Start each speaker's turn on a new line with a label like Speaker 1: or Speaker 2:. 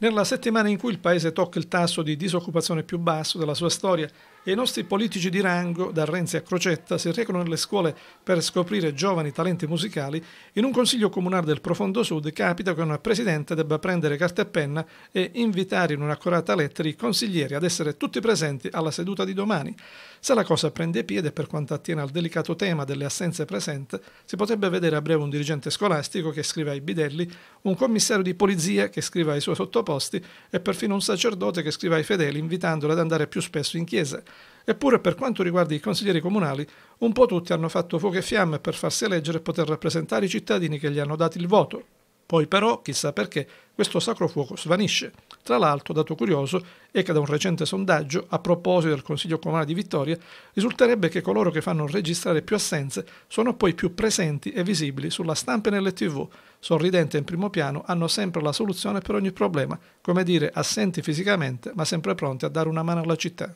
Speaker 1: Nella settimana in cui il paese tocca il tasso di disoccupazione più basso della sua storia, e i nostri politici di rango, da Renzi a Crocetta, si recano nelle scuole per scoprire giovani talenti musicali, in un consiglio comunale del profondo sud capita che una presidente debba prendere carta e penna e invitare in un'accurata lettera i consiglieri ad essere tutti presenti alla seduta di domani. Se la cosa prende piede per quanto attiene al delicato tema delle assenze presenti, si potrebbe vedere a breve un dirigente scolastico che scrive ai bidelli, un commissario di polizia che scrive ai suoi sottoposti e perfino un sacerdote che scrive ai fedeli invitandoli ad andare più spesso in chiesa. Eppure per quanto riguarda i consiglieri comunali, un po' tutti hanno fatto fuoco e fiamme per farsi eleggere e poter rappresentare i cittadini che gli hanno dato il voto. Poi però, chissà perché, questo sacro fuoco svanisce. Tra l'altro, dato curioso, è che da un recente sondaggio, a proposito del Consiglio Comunale di Vittoria, risulterebbe che coloro che fanno registrare più assenze sono poi più presenti e visibili sulla stampa e nelle tv. Sorridente in primo piano, hanno sempre la soluzione per ogni problema, come dire assenti fisicamente ma sempre pronti a dare una mano alla città.